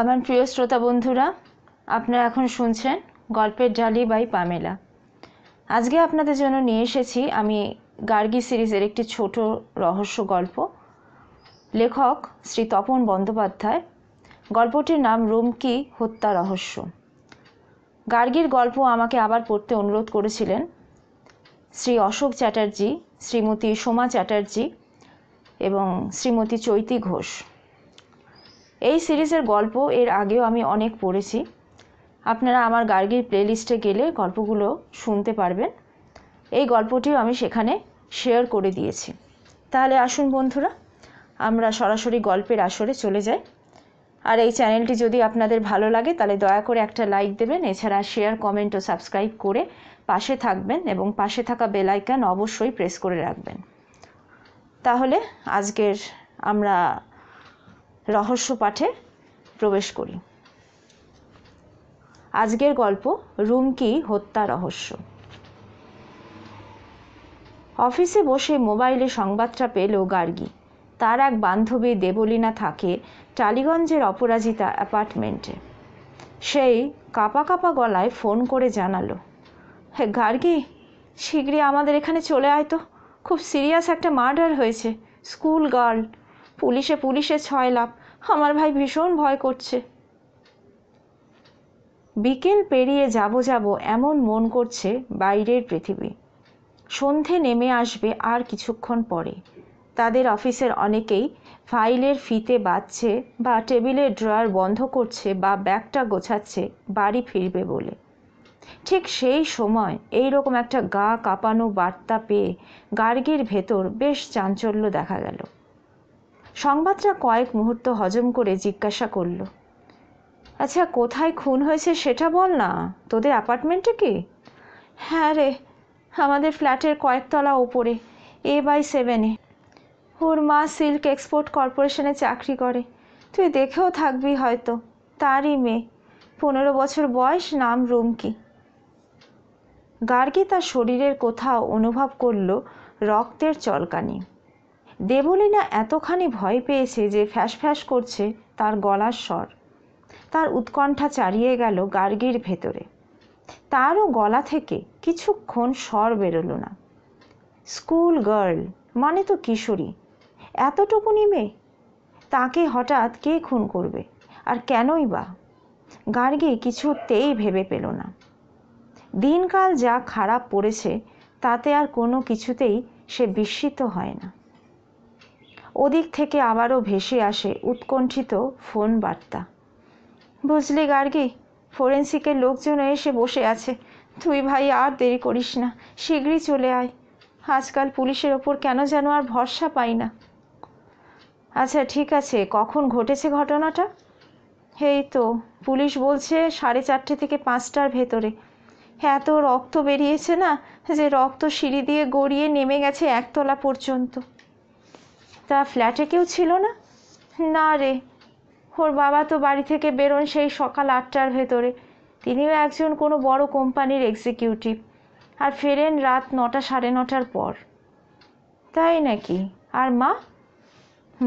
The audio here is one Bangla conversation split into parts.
আমার প্রিয় শ্রোতা বন্ধুরা আপনারা এখন শুনছেন গল্পের ডালি বাই পামেলা আজকে আপনাদের জন্য নিয়ে এসেছি আমি গার্গি সিরিজের একটি ছোট রহস্য গল্প লেখক শ্রী তপন বন্দ্যোপাধ্যায় গল্পটির নাম রুমকি হত্যা রহস্য গার্গির গল্প আমাকে আবার পড়তে অনুরোধ করেছিলেন শ্রী অশোক চ্যাটার্জি শ্রীমতী সোমা চ্যাটার্জি এবং শ্রীমতী চৈতি ঘোষ এই সিরিজের গল্প এর আগেও আমি অনেক পড়েছি আপনারা আমার গার্গীর প্লেলিস্টে গেলে গল্পগুলো শুনতে পারবেন এই গল্পটিও আমি সেখানে শেয়ার করে দিয়েছি তাহলে আসুন বন্ধুরা আমরা সরাসরি গল্পের আসরে চলে যাই আর এই চ্যানেলটি যদি আপনাদের ভালো লাগে তাহলে দয়া করে একটা লাইক দেবেন এছাড়া শেয়ার কমেন্ট ও সাবস্ক্রাইব করে পাশে থাকবেন এবং পাশে থাকা বেল আইকন অবশ্যই প্রেস করে রাখবেন তাহলে আজকের আমরা রহস্য পাঠে প্রবেশ করি আজকের গল্প রুমকি হত্যা রহস্য অফিসে বসে মোবাইলে সংবাদটা পেল গার্গী তার এক বান্ধবী দেবলীনা থাকে টালিগঞ্জের অপরাজিতা অ্যাপার্টমেন্টে সেই কাপা কাপা গলায় ফোন করে জানালো হে গার্গী শীঘ্রই আমাদের এখানে চলে আয় তো খুব সিরিয়াস একটা মার্ডার হয়েছে স্কুল গার্ল পুলিশে পুলিশে ছয় লাভ আমার ভাই ভীষণ ভয় করছে বিকেল পেরিয়ে যাব যাব এমন মন করছে বাইরের পৃথিবী সন্ধে নেমে আসবে আর কিছুক্ষণ পরে তাদের অফিসের অনেকেই ফাইলের ফিতে বাঁচছে বা টেবিলের ড্রয়ার বন্ধ করছে বা ব্যাগটা গোছাচ্ছে বাড়ি ফিরবে বলে ঠিক সেই সময় এই রকম একটা গা কাঁপানো বার্তা পেয়ে গার্গের ভেতর বেশ চাঞ্চল্য দেখা গেল সংবাদটা কয়েক মুহূর্ত হজম করে জিজ্ঞাসা করল আচ্ছা কোথায় খুন হয়েছে সেটা বল না তোদের অ্যাপার্টমেন্টে কি হ্যাঁ রে আমাদের ফ্ল্যাটের কয়েকতলা ওপরে এ বাই সেভেনে ওর মা সিল্ক এক্সপোর্ট কর্পোরেশনে চাকরি করে তুই দেখেও থাকবি হয়তো তারই মেয়ে পনেরো বছর বয়স নাম রুমকি গার্গী তার শরীরের কোথাও অনুভব করল রক্তের চলকানি দেবলীনা এতখানি ভয় পেয়েছে যে ফ্যাঁস করছে তার গলার স্বর তার উৎকণ্ঠা চারিয়ে গেল গার্গির ভেতরে তারও গলা থেকে কিছুক্ষণ স্বর বেরোলো না স্কুল গার্ল মানে তো কিশোরী এতটুকুনি নিমে তাকে হঠাৎ কে খুন করবে আর কেনই বা গার্গি কিছুতেই ভেবে পেল না দিনকাল যা খারাপ পড়েছে তাতে আর কোনো কিছুতেই সে বিস্মিত হয় না ওদিক থেকে আবারও ভেসে আসে উৎকণ্ঠিত ফোন বার্তা বুঝলি গার্গি ফোরেন্সিকের লোকজন এসে বসে আছে তুই ভাই আর দেরি করিস না শীঘ্রই চলে আয় আজকাল পুলিশের ওপর কেন যেন আর ভরসা পাই না আচ্ছা ঠিক আছে কখন ঘটেছে ঘটনাটা এই তো পুলিশ বলছে সাড়ে চারটে থেকে পাঁচটার ভেতরে এত রক্ত বেরিয়েছে না যে রক্ত সিঁড়ি দিয়ে গড়িয়ে নেমে গেছে একতলা পর্যন্ত তা ফ্ল্যাটে কেউ ছিল না না রে ওর বাবা তো বাড়ি থেকে বেরোন সেই সকাল আটটার ভেতরে তিনিও একজন কোনো বড় কোম্পানির এক্সিকিউটিভ আর ফেরেন রাত নটা সাড়ে নটার পর তাই নাকি আর মা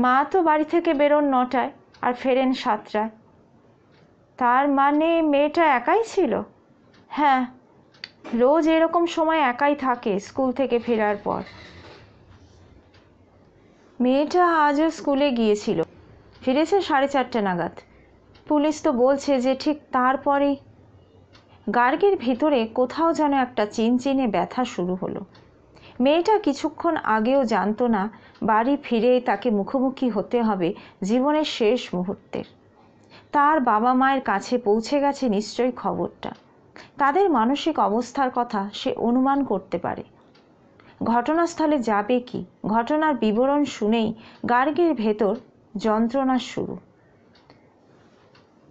মা তো বাড়ি থেকে বেরোন নটায় আর ফেরেন সাতটায় তার মানে মেয়েটা একাই ছিল হ্যাঁ রোজ এরকম সময় একাই থাকে স্কুল থেকে ফেরার পর মেয়েটা আজও স্কুলে গিয়েছিল ফিরেছে সাড়ে চারটে নাগাদ পুলিশ তো বলছে যে ঠিক তারপরেই গার্গের ভিতরে কোথাও যেন একটা চিনচিনে ব্যথা শুরু হলো মেয়েটা কিছুক্ষণ আগেও জানতো না বাড়ি ফিরেই তাকে মুখোমুখি হতে হবে জীবনের শেষ মুহূর্তের তার বাবা মায়ের কাছে পৌঁছে গেছে নিশ্চয়ই খবরটা তাদের মানসিক অবস্থার কথা সে অনুমান করতে পারে ঘটনাস্থলে যাবে কি ঘটনার বিবরণ শুনেই গার্গের ভেতর যন্ত্রণা শুরু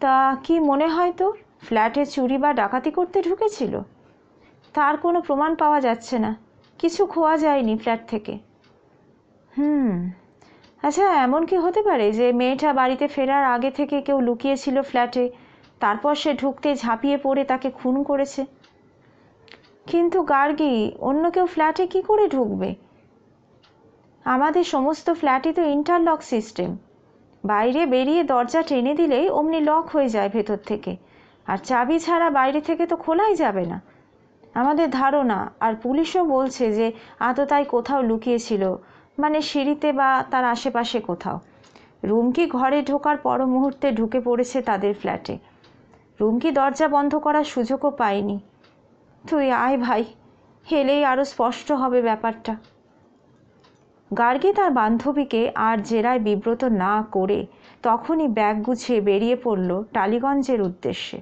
তা কি মনে হয় তো ফ্ল্যাটে চুরি বা ডাকাতি করতে ঢুকেছিল তার কোনো প্রমাণ পাওয়া যাচ্ছে না কিছু খোয়া যায়নি ফ্ল্যাট থেকে হুম আচ্ছা এমন কি হতে পারে যে মেয়েটা বাড়িতে ফেরার আগে থেকে কেউ লুকিয়েছিল ফ্ল্যাটে তারপর সে ঢুকতে ঝাঁপিয়ে পড়ে তাকে খুন করেছে কিন্তু গার্গী অন্য কেউ ফ্ল্যাটে কি করে ঢুকবে আমাদের সমস্ত ফ্ল্যাটই তো ইন্টারলক সিস্টেম বাইরে বেরিয়ে দরজা টেনে দিলেই অমনি লক হয়ে যায় ভেতর থেকে আর চাবি ছাড়া বাইরে থেকে তো খোলাই যাবে না আমাদের ধারণা আর পুলিশও বলছে যে আততাই কোথাও লুকিয়েছিল মানে সিঁড়িতে বা তার আশেপাশে কোথাও রুমকি ঘরে ঢোকার পর মুহূর্তে ঢুকে পড়েছে তাদের ফ্ল্যাটে রুমকি দরজা বন্ধ করার সুযোগও পায়নি তুই আয় ভাই হেলেই আরও স্পষ্ট হবে ব্যাপারটা গার্গে তার বান্ধবীকে আর জেরায় বিব্রত না করে তখনই ব্যাগ গুছিয়ে বেরিয়ে পড়ল টালিগঞ্জের উদ্দেশ্যে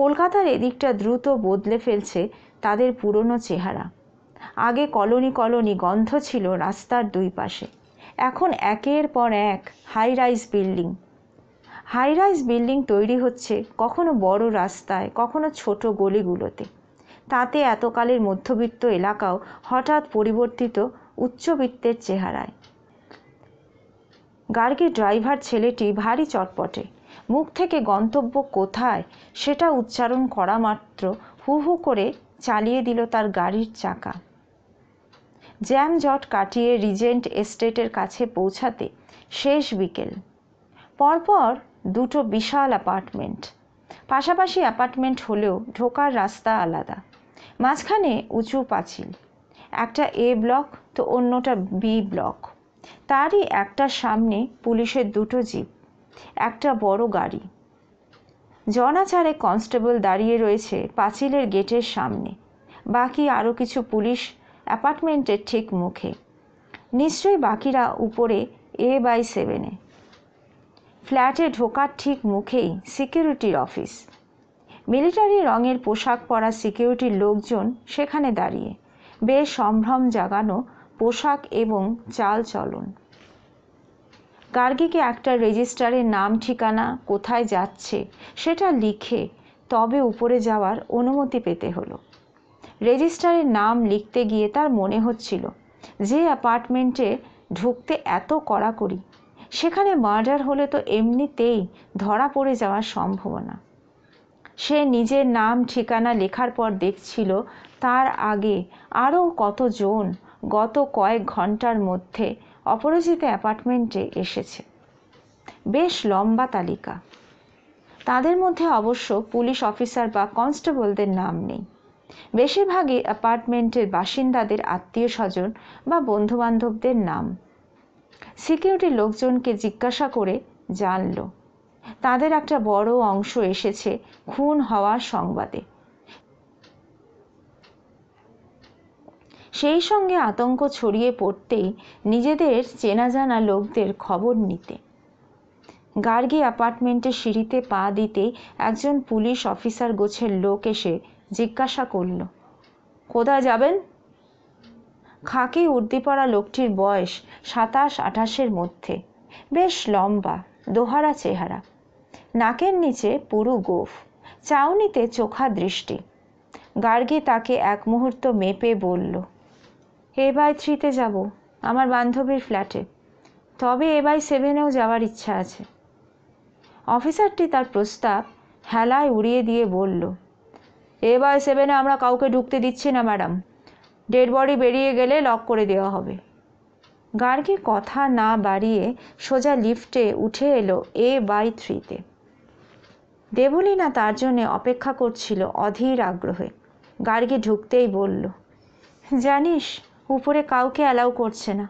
কলকাতার এদিকটা দ্রুত বদলে ফেলছে তাদের পুরনো চেহারা আগে কলোনি কলোনি গন্ধ ছিল রাস্তার দুই পাশে এখন একের পর এক high rise building high rise building তৈরি হচ্ছে কখনো বড় রাস্তায় কখনো ছোট গলিগুলোতে তাতে এতকালের মধ্যবিত্ত এলাকাও হঠাৎ পরিবর্তিত উচ্চবিত্তের চেহারায় গার্গীর ড্রাইভার ছেলেটি ভারী চটপটে মুখ থেকে গন্তব্য কোথায় সেটা উচ্চারণ করা মাত্র হু হু করে চালিয়ে দিল তার গাড়ির চাকা জ্যাম জট কাটিয়ে রিজেন্ট এস্টেটের কাছে পৌঁছাতে শেষ বিকেল পরপর দুটো বিশাল অ্যাপার্টমেন্ট পাশাপাশি অ্যাপার্টমেন্ট হলেও ঢোকার রাস্তা আলাদা মাঝখানে উঁচু পাঁচিল একটা এ ব্লক তো অন্যটা বি ব্লক তারই একটা সামনে পুলিশের দুটো জিপ একটা বড় গাড়ি জনাচারে কনস্টেবল দাঁড়িয়ে রয়েছে পাঁচিলের গেটের সামনে বাকি আরও কিছু পুলিশ অ্যাপার্টমেন্টের ঠিক মুখে নিশ্চয়ই বাকিরা উপরে এ বাই সেভেনে ফ্ল্যাটে ঢোকার ঠিক মুখেই সিকিউরিটির অফিস মিলিটারি রঙের পোশাক পরা সিকিউরিটির লোকজন সেখানে দাঁড়িয়ে বেশ সম্ভ্রম জাগানো পোশাক এবং চাল চলন গার্গীকে একটা রেজিস্টারে নাম ঠিকানা কোথায় যাচ্ছে সেটা লিখে তবে উপরে যাওয়ার অনুমতি পেতে হলো রেজিস্টারে নাম লিখতে গিয়ে তার মনে হচ্ছিল যে অ্যাপার্টমেন্টে ঢুকতে এত কড়াকড়ি সেখানে মার্ডার হলে তো এমনিতেই ধরা পড়ে যাওয়ার সম্ভাবনা সে নিজের নাম ঠিকানা লেখার পর দেখছিল তার আগে আরও কতজন গত কয়েক ঘন্টার মধ্যে অপরাজিত অ্যাপার্টমেন্টে এসেছে বেশ লম্বা তালিকা তাদের মধ্যে অবশ্য পুলিশ অফিসার বা কনস্টেবলদের নাম নেই বেশিরভাগই অ্যাপার্টমেন্টের বাসিন্দাদের আত্মীয় স্বজন বা বন্ধুবান্ধবদের নাম সিকিউরিটির লোকজনকে জিজ্ঞাসা করে জানলো তাদের একটা বড় অংশ এসেছে খুন হওয়ার সংবাদে সেই সঙ্গে আতঙ্ক ছড়িয়ে পড়তেই নিজেদের চেনা জানা লোকদের খবর নিতে গার্গী অ্যাপার্টমেন্টের সিঁড়িতে পা দিতে একজন পুলিশ অফিসার গোছের লোক এসে জিজ্ঞাসা করল কোথায় যাবেন খাকি উর্দিপাড়া লোকটির বয়স সাতাশ আঠাশের মধ্যে বেশ লম্বা দোহারা চেহারা নাকের নিচে পুরু গোফ চাউনিতে চোখা দৃষ্টি গার্গী তাকে এক মুহূর্ত মেপে বলল এ বাই থ্রিতে যাব আমার বান্ধবীর ফ্ল্যাটে তবে এ বাই সেভেনেও যাওয়ার ইচ্ছা আছে অফিসারটি তার প্রস্তাব হেলায় উড়িয়ে দিয়ে বলল এ বাই সেভেনে আমরা কাউকে ঢুকতে দিচ্ছি না ম্যাডাম ডেড বডি বেরিয়ে গেলে লক করে দেওয়া হবে গার্গী কথা না বাড়িয়ে সোজা লিফটে উঠে এলো এ বাই থ্রিতে দেবলীনা তার জন্যে অপেক্ষা করছিল অধীর আগ্রহে গার্গী ঢুকতেই বলল জানিস উপরে কাউকে অ্যালাউ করছে না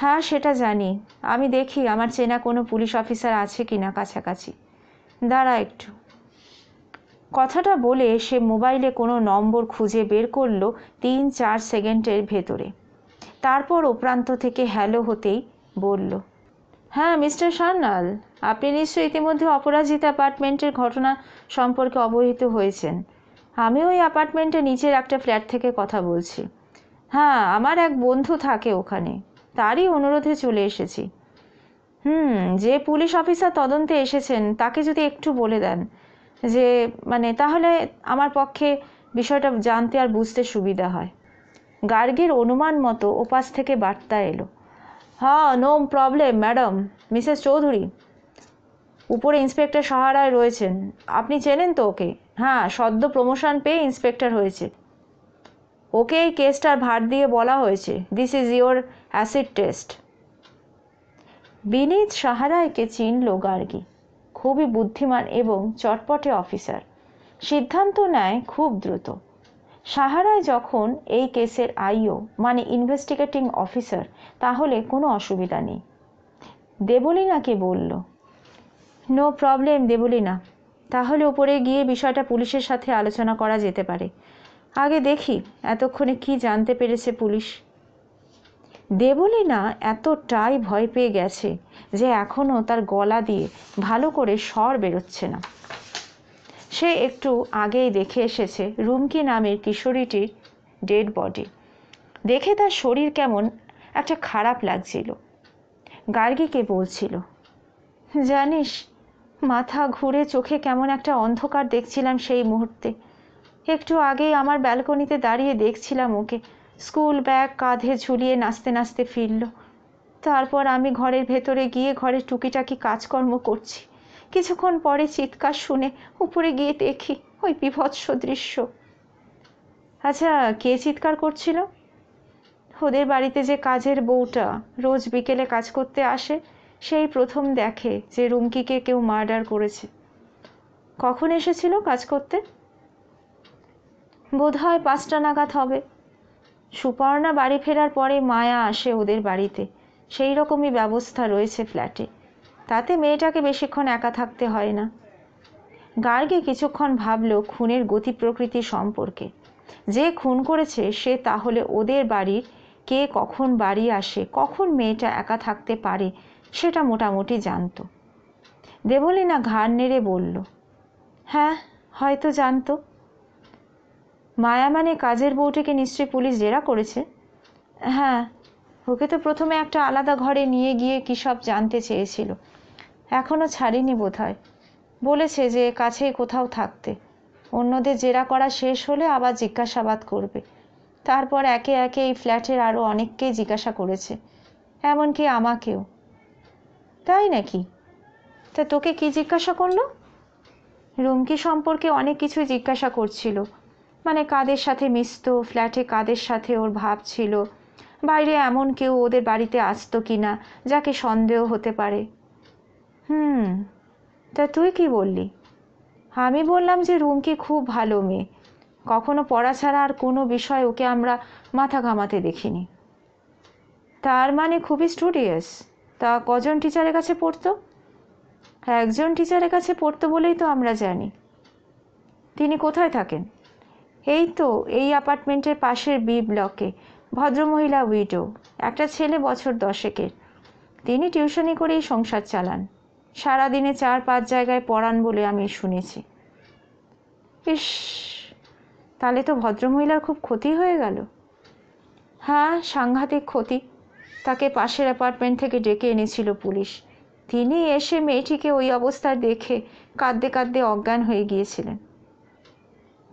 হ্যাঁ সেটা জানি আমি দেখি আমার চেনা কোনো পুলিশ অফিসার আছে কি না কাছাকাছি দাঁড়া একটু কথাটা বলে সে মোবাইলে কোনো নম্বর খুঁজে বের করলো তিন চার সেকেন্ডের ভেতরে তারপর ও প্রান্ত থেকে হ্যালো হতেই বলল হ্যাঁ মিস্টার সান্যাল আপনি নিশ্চয়ই ইতিমধ্যে অপরাজিত অ্যাপার্টমেন্টের ঘটনা সম্পর্কে অবহিত হয়েছেন আমি ওই অ্যাপার্টমেন্টের নিচের একটা ফ্ল্যাট থেকে কথা বলছি হ্যাঁ আমার এক বন্ধু থাকে ওখানে তারই অনুরোধে চলে এসেছি হুম যে পুলিশ অফিসার তদন্তে এসেছেন তাকে যদি একটু বলে দেন যে মানে তাহলে আমার পক্ষে বিষয়টা জানতে আর বুঝতে সুবিধা হয় গার্গের অনুমান মতো ওপাশ থেকে বার্তা এলো হ্যাঁ no problem madam Mrs Chowdhury উপরে ইন্সপেক্টর সাহারায় রয়েছেন আপনি চেনেন তো ওকে হ্যাঁ সদ্য প্রমোশন পেয়ে ইন্সপেক্টর হয়েছে ওকে এই কেসটার ভার দিয়ে বলা হয়েছে this is your acid test Vineet সাহারায়কে চিনল গার্গি খুবই বুদ্ধিমান এবং চটপটে অফিসার সিদ্ধান্ত নেয় খুব দ্রুত সাহারায় যখন এই কেসের আইও মানে ইনভেস্টিগেটিং অফিসার তাহলে কোনো অসুবিধা নেই দেবলীনাকে বলল নো প্রবলেম দেবলীনা তাহলে উপরে গিয়ে বিষয়টা পুলিশের সাথে আলোচনা করা যেতে পারে আগে দেখি এতক্ষণে কি জানতে পেরেছে পুলিশ দেবলীনা এতটাই ভয় পেয়ে গেছে যে এখনও তার গলা দিয়ে ভালো করে স্বর বেরোচ্ছে না সে একটু আগেই দেখে এসেছে রুমকি নামের কিশোরীটির ডেড বডি দেখে তার শরীর কেমন একটা খারাপ লাগছিল গার্গিকে বলছিল জানিস মাথা ঘুরে চোখে কেমন একটা অন্ধকার দেখছিলাম সেই মুহূর্তে একটু আগেই আমার ব্যালকনিতে দাঁড়িয়ে দেখছিলাম ওকে স্কুল ব্যাগ কাঁধে ঝুলিয়ে নাচতে নাচতে ফিরল তারপর আমি ঘরের ভেতরে গিয়ে ঘরের টুকিটাকি কাজকর্ম করছি কিছুক্ষণ পরে চিৎকার শুনে উপরে গিয়ে দেখি ওই বিভৎস দৃশ্য আচ্ছা কে চিৎকার করছিল ওদের বাড়িতে যে কাজের বউটা রোজ বিকেলে কাজ করতে আসে সেই প্রথম দেখে যে রুমকিকে কেউ মার্ডার করেছে কখন এসেছিল কাজ করতে বোধ হয় পাঁচটা নাগাদ হবে সুপর্ণা বাড়ি ফেরার পরে মায়া আসে ওদের বাড়িতে সেই রকমই ব্যবস্থা রয়েছে ফ্ল্যাটে তাতে মেয়েটাকে বেশিক্ষণ একা থাকতে হয় না গার্গে কিছুক্ষণ ভাবল খুনের গতি প্রকৃতি সম্পর্কে যে খুন করেছে সে তাহলে ওদের বাড়ির কে কখন বাড়ি আসে কখন মেয়েটা একা থাকতে পারে সেটা মোটামুটি জানত দেবলীনা ঘাড় নেড়ে বলল হ্যাঁ হয়তো জানত মায়া মানে কাজের বউটিকে নিশ্চয়ই পুলিশ জেরা করেছে হ্যাঁ ওকে তো প্রথমে একটা আলাদা ঘরে নিয়ে গিয়ে কী সব জানতে চেয়েছিল এখনও ছাড়িনি বোধ বলেছে যে কাছে কোথাও থাকতে অন্যদের জেরা করা শেষ হলে আবার জিজ্ঞাসাবাদ করবে তারপর একে একে এই ফ্ল্যাটের আরও অনেককেই জিজ্ঞাসা করেছে এমনকি আমাকেও তাই নাকি তা তোকে কি জিজ্ঞাসা করলো রুমকি সম্পর্কে অনেক কিছু জিজ্ঞাসা করছিল মানে কাদের সাথে মিশত ফ্ল্যাটে কাদের সাথে ওর ভাব ছিল বাইরে এমন কেউ ওদের বাড়িতে আসতো কি না যাকে সন্দেহ হতে পারে হুম তা তুই কি বললি আমি বললাম যে রুমকি খুব ভালো মেয়ে কখনো পড়া ছাড়া আর কোনো বিষয় ওকে আমরা মাথা ঘামাতে দেখিনি তার মানে খুবই স্টুডিয়াস তা কজন টিচারের কাছে পড়তো একজন টিচারের কাছে পড়তো বলেই তো আমরা জানি তিনি কোথায় থাকেন এই তো এই অ্যাপার্টমেন্টের পাশের বি ব্লকে ভদ্রমহিলা উইডো একটা ছেলে বছর দশেকের তিনি টিউশনি করেই সংসার চালান সারাদিনে চার পাঁচ জায়গায় পড়ান বলে আমি শুনেছি ইস তাহলে তো ভদ্রমহিলার খুব ক্ষতি হয়ে গেল হ্যাঁ সাংঘাতিক ক্ষতি তাকে পাশের অ্যাপার্টমেন্ট থেকে ডেকে এনেছিল পুলিশ তিনি এসে মেয়েটিকে ওই অবস্থায় দেখে কাঁদতে কাঁদতে অজ্ঞান হয়ে গিয়েছিলেন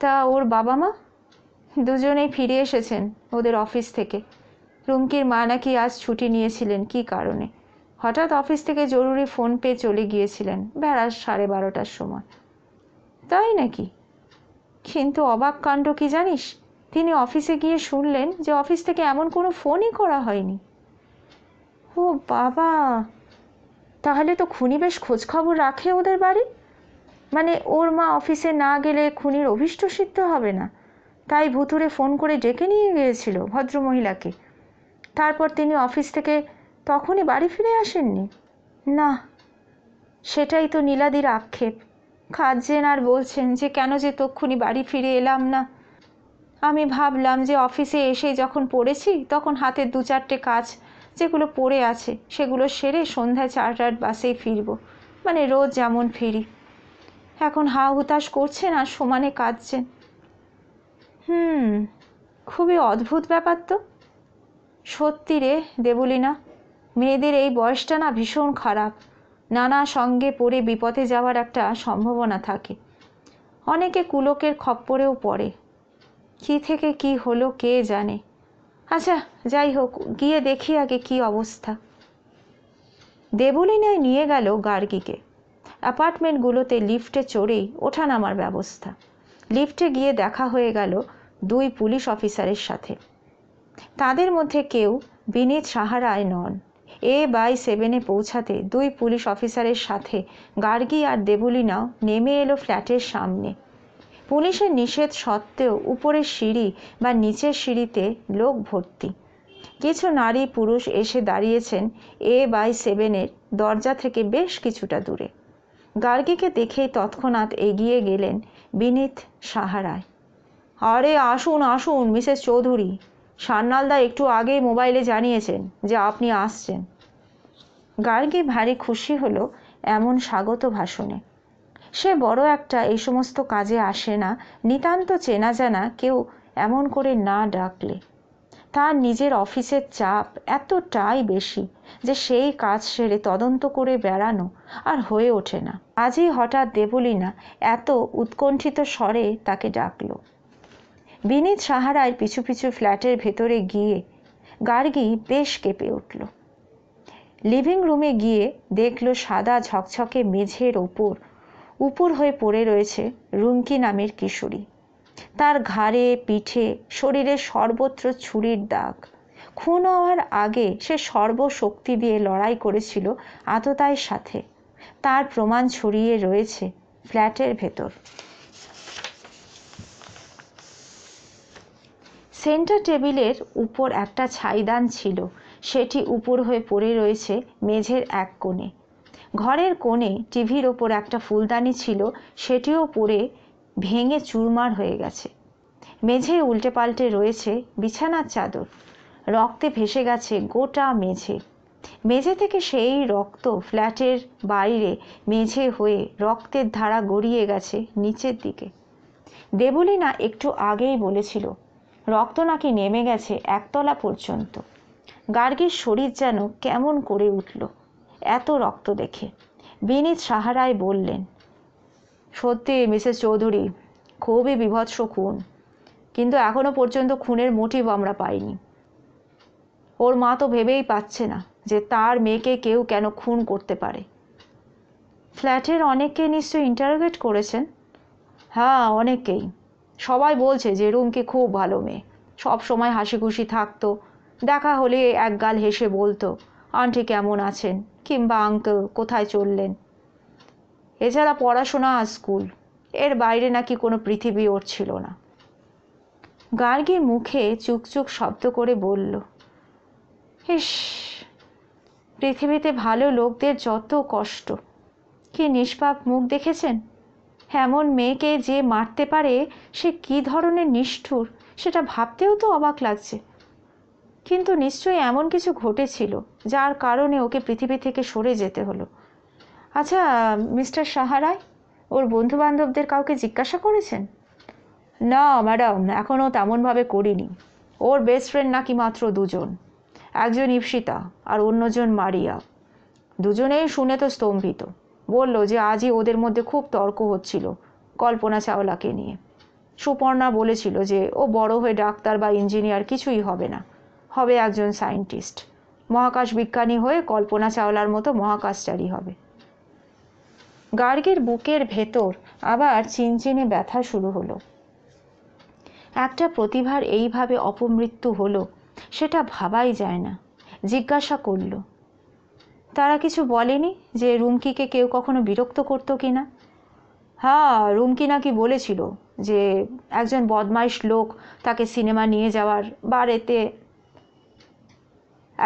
তা ওর বাবা মা দুজনেই ফিরে এসেছেন ওদের অফিস থেকে রুমকির মা নাকি আজ ছুটি নিয়েছিলেন কি কারণে হঠাৎ অফিস থেকে জরুরি ফোন পেয়ে চলে গিয়েছিলেন বেড়া সাড়ে বারোটার সময় তাই নাকি কিন্তু অবাক কাণ্ড কি জানিস তিনি অফিসে গিয়ে শুনলেন যে অফিস থেকে এমন কোনো ফোনই করা হয়নি ও বাবা তাহলে তো খুনি বেশ খোঁজখবর রাখে ওদের বাড়ি মানে ওর মা অফিসে না গেলে খুনির অভিষ্ট সিদ্ধ হবে না তাই ভুতুরে ফোন করে ডেকে নিয়ে গিয়েছিল ভদ্রমহিলাকে তারপর তিনি অফিস থেকে তখনই বাড়ি ফিরে আসেননি না সেটাই তো নীলাদির আক্ষেপ খাজেন আর বলছেন যে কেন যে তক্ষুনি বাড়ি ফিরে এলাম না আমি ভাবলাম যে অফিসে এসে যখন পড়েছি তখন হাতে দু চারটে কাজ যেগুলো পড়ে আছে সেগুলো সেরে সন্ধ্যায় চারটার বাসেই ফিরব মানে রোজ যেমন ফিরি এখন হা হুতাশ করছেন আর সমানে কাঁদছেন হুম খুবই অদ্ভুত ব্যাপার তো সত্যি রে দেবলীনা মেয়েদের এই বয়সটা না ভীষণ খারাপ নানা সঙ্গে পড়ে বিপথে যাওয়ার একটা সম্ভাবনা থাকে অনেকে কুলকের খপ্পরেও পড়ে কি থেকে কি হলো কে জানে আচ্ছা যাই হোক গিয়ে দেখি আগে কি অবস্থা দেবলিনায় নিয়ে গেল গার্গিকে অ্যাপার্টমেন্টগুলোতে লিফটে চড়েই ওঠানামার ব্যবস্থা লিফটে গিয়ে দেখা হয়ে গেল দুই পুলিশ অফিসারের সাথে তাদের মধ্যে কেউ বিনীত সাহারায় নন এ বাই সেভেনে পৌঁছাতে দুই পুলিশ অফিসারের সাথে গার্গী আর দেবলীনাও নেমে এলো ফ্ল্যাটের সামনে পুলিশের নিষেধ সত্ত্বেও উপরের সিঁড়ি বা নিচের সিঁড়িতে লোক ভর্তি কিছু নারী পুরুষ এসে দাঁড়িয়েছেন এ বাই সেভেনের দরজা থেকে বেশ কিছুটা দূরে গার্গীকে দেখেই তৎক্ষণাৎ এগিয়ে গেলেন বিনীত সাহারায় আরে আসুন আসুন মিসেস চৌধুরী সান্যালদা একটু আগেই মোবাইলে জানিয়েছেন যে আপনি আসছেন গার্গী ভারী খুশি হলো এমন স্বাগত ভাষণে সে বড় একটা এই সমস্ত কাজে আসে না নিতান্ত চেনা জানা কেউ এমন করে না ডাকলে তার নিজের অফিসের চাপ এতটাই বেশি যে সেই কাজ সেরে তদন্ত করে বেড়ানো আর হয়ে ওঠে না আজই হঠাৎ দেবলীনা এত উৎকণ্ঠিত স্বরে তাকে ডাকলো বিনীত সাহারায় পিছু পিছু ফ্ল্যাটের ভেতরে গিয়ে গার্গি বেশ কেঁপে উঠল লিভিং রুমে গিয়ে দেখল সাদা ঝকঝকে মেঝের ওপর উপর হয়ে পড়ে রয়েছে রুমকি নামের কিশোরী তার ঘাড়ে পিঠে শরীরে সর্বত্র ছুরির দাগ খুন হওয়ার আগে সে সর্বশক্তি দিয়ে লড়াই করেছিল আততায়ের সাথে তার প্রমাণ ছড়িয়ে রয়েছে ফ্ল্যাটের ভেতর সেন্টার টেবিলের উপর একটা ছাইদান ছিল সেটি উপর হয়ে পড়ে রয়েছে মেঝের এক কোণে ঘরের কোণে টিভির ওপর একটা ফুলদানি ছিল সেটিও পড়ে ভেঙে চুরমার হয়ে গেছে মেঝে উল্টে পাল্টে রয়েছে বিছানার চাদর রক্তে ভেসে গেছে গোটা মেঝে মেঝে থেকে সেই রক্ত ফ্ল্যাটের বাইরে মেঝে হয়ে রক্তের ধারা গড়িয়ে গেছে নিচের দিকে দেবলীনা একটু আগেই বলেছিল রক্ত নাকি নেমে গেছে একতলা পর্যন্ত গার্গীর শরীর যেন কেমন করে উঠল এত রক্ত দেখে বিনীত সাহারায় বললেন সত্যি মিসেস চৌধুরী খুবই বিভৎস খুন কিন্তু এখনও পর্যন্ত খুনের মোটিভ আমরা পাইনি ওর মা তো ভেবেই পাচ্ছে না যে তার মেয়েকে কেউ কেন খুন করতে পারে ফ্ল্যাটের অনেককে নিশ্চয়ই ইন্টারোগেট করেছেন হ্যাঁ অনেকেই সবাই বলছে যে রুমকি খুব ভালো মেয়ে সব সময় হাসি খুশি থাকতো দেখা হলে একগাল হেসে বলতো আন্টি কেমন আছেন কিংবা আঙ্কেল কোথায় চললেন এছাড়া পড়াশোনা আর স্কুল এর বাইরে নাকি কোনো পৃথিবী ওর ছিল না গার্গীর মুখে চুকচুক শব্দ করে বলল ইস পৃথিবীতে ভালো লোকদের যত কষ্ট কি নিষ্পাপ মুখ দেখেছেন এমন মেয়েকে যে মারতে পারে সে কি ধরনের নিষ্ঠুর সেটা ভাবতেও তো অবাক লাগছে কিন্তু নিশ্চয়ই এমন কিছু ঘটেছিল যার কারণে ওকে পৃথিবী থেকে সরে যেতে হলো আচ্ছা মিস্টার সাহারায় ওর বন্ধুবান্ধবদের কাউকে জিজ্ঞাসা করেছেন না ম্যাডাম এখনও তেমনভাবে করিনি ওর বেস্ট ফ্রেন্ড নাকি মাত্র দুজন একজন ইপসিতা আর অন্যজন মারিয়া দুজনেই শুনে তো স্তম্ভিত বলল যে আজই ওদের মধ্যে খুব তর্ক হচ্ছিল কল্পনা চাওলাকে নিয়ে সুপর্ণা বলেছিল যে ও বড় হয়ে ডাক্তার বা ইঞ্জিনিয়ার কিছুই হবে না হবে একজন সায়েন্টিস্ট মহাকাশ বিজ্ঞানী হয়ে কল্পনা চাওলার মতো মহাকাশচারী হবে গার্গের বুকের ভেতর আবার চিনচিনে ব্যথা শুরু হলো একটা প্রতিভার এইভাবে অপমৃত্যু হলো সেটা ভাবাই যায় না জিজ্ঞাসা করলো তারা কিছু বলেনি যে রুমকিকে কেউ কখনো বিরক্ত করতো কি না হ্যাঁ রুমকি নাকি বলেছিল যে একজন বদমাইশ লোক তাকে সিনেমা নিয়ে যাওয়ার বাড়িতে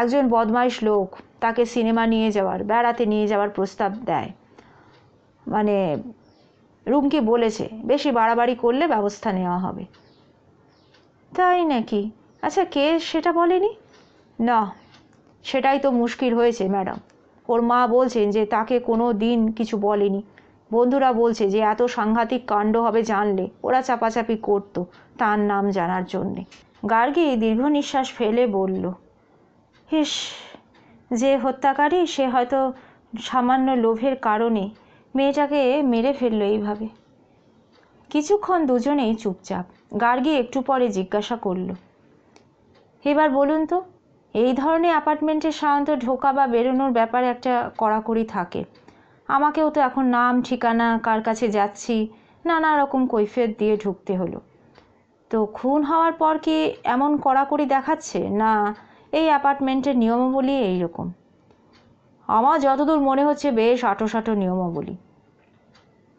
একজন বদমাইশ লোক তাকে সিনেমা নিয়ে যাওয়ার বেড়াতে নিয়ে যাওয়ার প্রস্তাব দেয় মানে রুমকি বলেছে বেশি বাড়াবাড়ি করলে ব্যবস্থা নেওয়া হবে তাই নাকি আচ্ছা কে সেটা বলেনি না সেটাই তো মুশকিল হয়েছে ম্যাডাম ওর মা বলছেন যে তাকে কোনো দিন কিছু বলেনি বন্ধুরা বলছে যে এত সাংঘাতিক কাণ্ড হবে জানলে ওরা চাপাচাপি করত তার নাম জানার জন্যে গার্গী দীর্ঘ নিঃশ্বাস ফেলে বলল হিস যে হত্যাকারী সে হয়তো সামান্য লোভের কারণে মেয়েটাকে মেরে ফেললো এইভাবে কিছুক্ষণ দুজনেই চুপচাপ গার্গী একটু পরে জিজ্ঞাসা করল এবার বলুন তো এই ধরনের অ্যাপার্টমেন্টে সাধারণত ঢোকা বা বেরোনোর ব্যাপারে একটা কড়াকড়ি থাকে আমাকেও তো এখন নাম ঠিকানা কার কাছে যাচ্ছি নানা রকম কৈফিয়ত দিয়ে ঢুকতে হলো তো খুন হওয়ার পর কি এমন কড়াকড়ি দেখাচ্ছে না এই অ্যাপার্টমেন্টের নিয়মাবলী এইরকম আমার যতদূর মনে হচ্ছে বেশ আটো সাটো নিয়মাবলী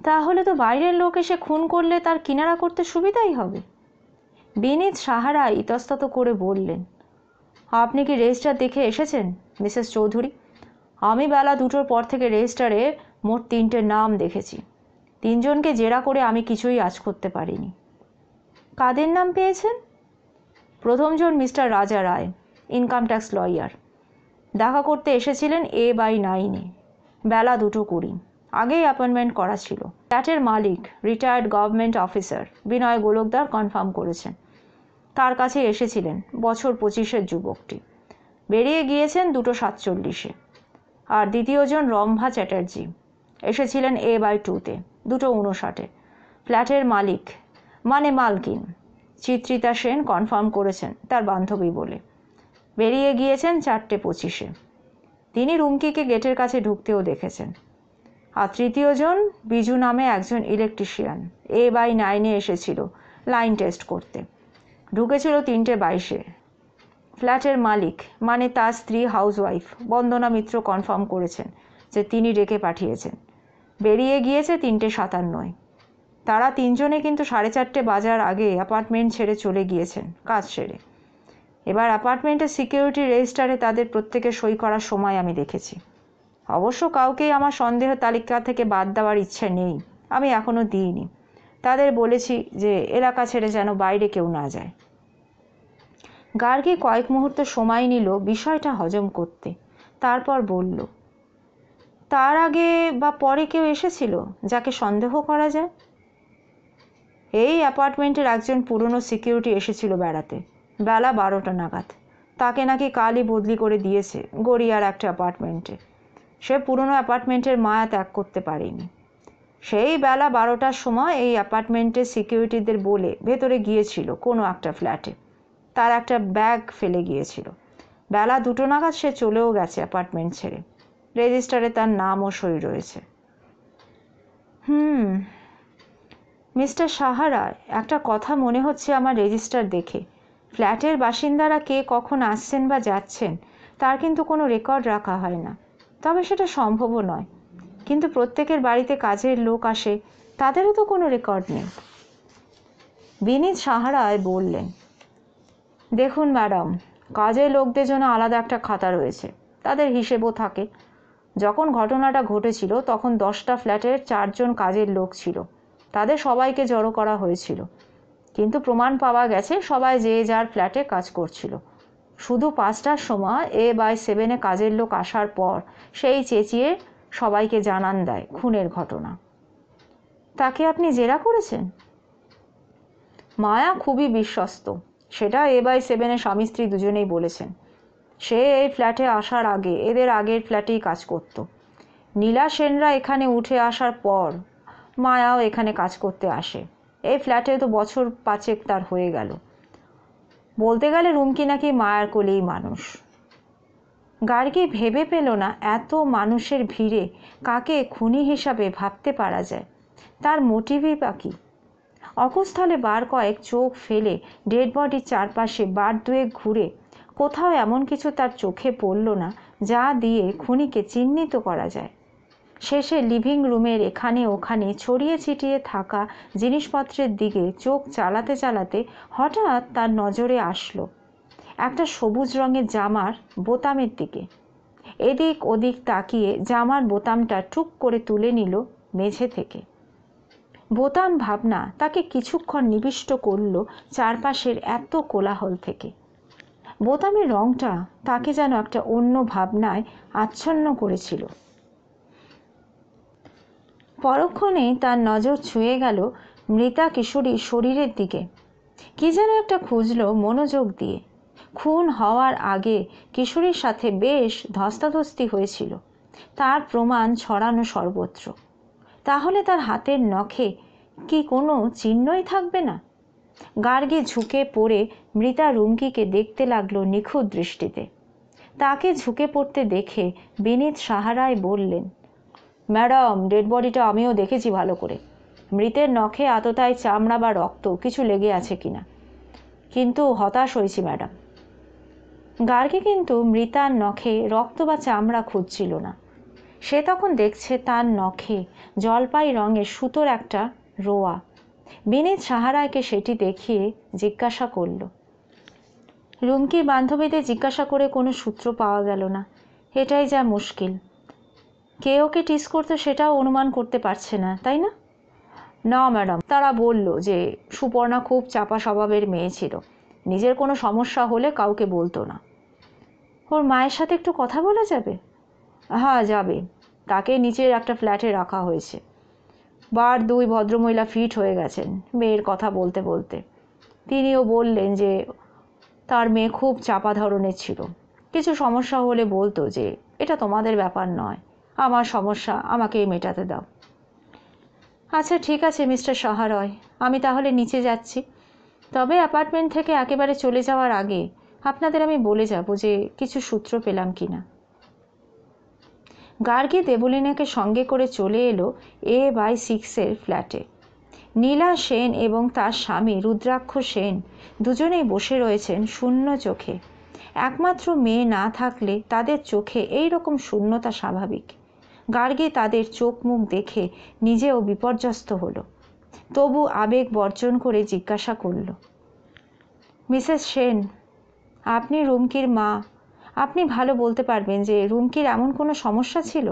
তাহলে তো বাইরের লোক এসে খুন করলে তার কিনারা করতে সুবিধাই হবে বিনীত সাহারা ইতস্তত করে বললেন আপনি কি রেজিস্টার দেখে এসেছেন মিসেস চৌধুরী আমি বেলা দুটোর পর থেকে রেজিস্টারে মোট তিনটে নাম দেখেছি তিনজনকে জেরা করে আমি কিছুই আজ করতে পারিনি কাদের নাম পেয়েছেন প্রথমজন মিস্টার রাজা রায় ইনকাম ট্যাক্স লয়ার দেখা করতে এসেছিলেন এ বাই নাইনে বেলা দুটো কুড়ি আগেই অ্যাপয়েন্টমেন্ট করা ছিল ফ্ল্যাটের মালিক retired government officer Binoy Golokdar confirm করেছেন তার কাছে এসেছিলেন বছর পঁচিশের যুবকটি বেরিয়ে গিয়েছেন দুটো সাতচল্লিশে আর দ্বিতীয়জন রম্ভা চ্যাটার্জি এসেছিলেন এ বাই টুতে দুটো উনষাটে ফ্ল্যাটের মালিক মানে মালকিন চিত্রিতা সেন কনফার্ম করেছেন তার বান্ধবী বলে বেরিয়ে গিয়েছেন চারটে পঁচিশে তিনি রুমকিকে গেটের কাছে ঢুকতেও দেখেছেন আর তৃতীয়জন বিজু নামে একজন ইলেকট্রিশিয়ান এ বাই নাইনে এসেছিল লাইন টেস্ট করতে ঢুকেছিল তিনটে বাইশে ফ্ল্যাটের মালিক মানে তার স্ত্রী হাউসওয়াইফ বন্দনা মিত্র কনফার্ম করেছেন যে তিনি ডেকে পাঠিয়েছেন বেরিয়ে গিয়েছে তিনটে সাতান্নয় তারা তিনজনে কিন্তু সাড়ে চারটে বাজার আগে অ্যাপার্টমেন্ট ছেড়ে চলে গিয়েছেন কাজ সেরে এবার অ্যাপার্টমেন্টের সিকিউরিটি রেজিস্টারে তাদের প্রত্যেকে সই করার সময় আমি দেখেছি অবশ্য কাউকেই আমার সন্দেহ তালিকা থেকে বাদ দেওয়ার ইচ্ছে নেই আমি এখনও দিইনি তাদের বলেছি যে এলাকা ছেড়ে যেন বাইরে কেউ না যায় গার্গি কয়েক মুহূর্ত সময় নিল বিষয়টা হজম করতে তারপর বলল তার আগে বা পরে কেউ এসেছিল যাকে সন্দেহ করা যায় এই অ্যাপার্টমেন্টের একজন পুরনো সিকিউরিটি এসেছিল বেড়াতে বেলা বারোটা নাগাদ তাকে নাকি কালই বদলি করে দিয়েছে গড়িয়ার একটা অ্যাপার্টমেন্টে সে পুরনো অ্যাপার্টমেন্টের মায়া ত্যাগ করতে পারেনি সেই বেলা বারোটার সময় এই অ্যাপার্টমেন্টের সিকিউরিটিদের বলে ভেতরে গিয়েছিল কোনো একটা ফ্ল্যাটে তার একটা ব্যাগ ফেলে গিয়েছিল বেলা দুটো নাগাদ সে চলেও গেছে অ্যাপার্টমেন্ট ছেড়ে রেজিস্টারে তার নামও সই রয়েছে হুম মিস্টার সাহারা একটা কথা মনে হচ্ছে আমার রেজিস্টার দেখে ফ্ল্যাটের বাসিন্দারা কে কখন আসছেন বা যাচ্ছেন তার কিন্তু কোনো রেকর্ড রাখা হয় না তবে সেটা সম্ভবও নয় কিন্তু প্রত্যেকের বাড়িতে কাজের লোক আসে তাদেরও তো কোনো রেকর্ড নেই বিনীত সাহারায় বললেন দেখুন ম্যাডাম কাজের লোকদের জন্য আলাদা একটা খাতা রয়েছে তাদের হিসেবও থাকে যখন ঘটনাটা ঘটেছিল তখন দশটা ফ্ল্যাটের চারজন কাজের লোক ছিল তাদের সবাইকে জড়ো করা হয়েছিল কিন্তু প্রমাণ পাওয়া গেছে সবাই যে যার ফ্ল্যাটে কাজ করছিল শুধু পাঁচটার সময় এ বাই সেভেনে কাজের লোক আসার পর সেই চেঁচিয়ে সবাইকে জানান দেয় খুনের ঘটনা তাকে আপনি জেরা করেছেন মায়া খুবই বিশ্বস্ত সেটা এ বাই সেভেনের স্বামী স্ত্রী দুজনেই বলেছেন সে এই ফ্ল্যাটে আসার আগে এদের আগের ফ্ল্যাটেই কাজ করত নীলা সেনরা এখানে উঠে আসার পর মায়াও এখানে কাজ করতে আসে এই ফ্ল্যাটে তো বছর পাঁচেক তার হয়ে গেল বলতে গেলে রুমকি নাকি মায়ার কোলেই মানুষ গার্গি ভেবে পেল না এত মানুষের ভিড়ে কাকে খুনি হিসাবে ভাবতে পারা যায় তার মোটিভই বা কী অকস্থলে বার কয়েক চোখ ফেলে ডেড বডির চারপাশে বার দুয়ে ঘুরে কোথাও এমন কিছু তার চোখে পড়ল না যা দিয়ে খুনিকে চিহ্নিত করা যায় শেষে লিভিং রুমের এখানে ওখানে ছড়িয়ে ছিটিয়ে থাকা জিনিসপত্রের দিকে চোখ চালাতে চালাতে হঠাৎ তার নজরে আসলো একটা সবুজ রঙের জামার বোতামের দিকে এদিক ওদিক তাকিয়ে জামার বোতামটা টুক করে তুলে নিল মেঝে থেকে বোতাম ভাবনা তাকে কিছুক্ষণ নিবিষ্ট করল চারপাশের এত কোলাহল থেকে বোতামের রঙটা তাকে যেন একটা অন্য ভাবনায় আচ্ছন্ন করেছিল পরক্ষণে তার নজর ছুঁয়ে গেল মৃতা কিশোরীর শরীরের দিকে কি যেন একটা খুঁজল মনোযোগ দিয়ে খুন হওয়ার আগে কিশোরীর সাথে বেশ ধস্তাধস্তি হয়েছিল তার প্রমাণ ছড়ানো সর্বত্র তাহলে তার হাতের নখে কি কোনো চিহ্নই থাকবে না গার্গী ঝুঁকে পড়ে মৃতা রুমকিকে দেখতে লাগলো নিখুঁত দৃষ্টিতে তাকে ঝুঁকে পড়তে দেখে বিনীত সাহারায় বললেন ম্যাডাম ডেড বডিটা আমিও দেখেছি ভালো করে মৃতের নখে আততায় চামড়া বা রক্ত কিছু লেগে আছে কিনা কিন্তু হতাশ হয়েছি ম্যাডাম গার্গী কিন্তু মৃতার নখে রক্ত বা চামড়া খুঁজছিল না সে তখন দেখছে তার নখে জলপাই রঙের সুতোর একটা রোয়া বিনীত সাহারায়কে সেটি দেখিয়ে জিজ্ঞাসা করল রুমকির বান্ধবীদের জিজ্ঞাসা করে কোনো সূত্র পাওয়া গেল না এটাই যা মুশকিল কে ওকে টিস করতো সেটাও অনুমান করতে পারছে না তাই না না ম্যাডাম তারা বলল যে সুপর্ণা খুব চাপা স্বভাবের মেয়ে ছিল নিজের কোনো সমস্যা হলে কাউকে বলতো না ওর মায়ের সাথে একটু কথা বলা যাবে হ্যাঁ যাবে তাকে নিচের একটা ফ্ল্যাটে রাখা হয়েছে বার দুই ভদ্রমহিলা ফিট হয়ে গেছেন মেয়ের কথা বলতে বলতে তিনিও বললেন যে তার মেয়ে খুব চাপা ধরনের ছিল কিছু সমস্যা হলে বলতো যে এটা তোমাদের ব্যাপার নয় আমার সমস্যা আমাকে মেটাতে দাও আচ্ছা ঠিক আছে মিস্টার সাহারয় আমি তাহলে নিচে যাচ্ছি তবে অ্যাপার্টমেন্ট থেকে একেবারে চলে যাওয়ার আগে আপনাদের আমি বলে যাব যে কিছু সূত্র পেলাম কি না গার্গী দেবলিনাকে সঙ্গে করে চলে এলো এ বাই সিক্সের ফ্ল্যাটে নীলা সেন এবং তার স্বামী রুদ্রাক্ষ সেন দুজনেই বসে রয়েছেন শূন্য চোখে একমাত্র মেয়ে না থাকলে তাদের চোখে এই রকম শূন্যতা স্বাভাবিক গার্গী তাদের চোখ মুখ দেখে নিজেও বিপর্যস্ত হলো তবু আবেগ বর্জন করে জিজ্ঞাসা করল মিসেস সেন আপনি রুমকির মা আপনি ভালো বলতে পারবেন যে রুমকির এমন কোনো সমস্যা ছিল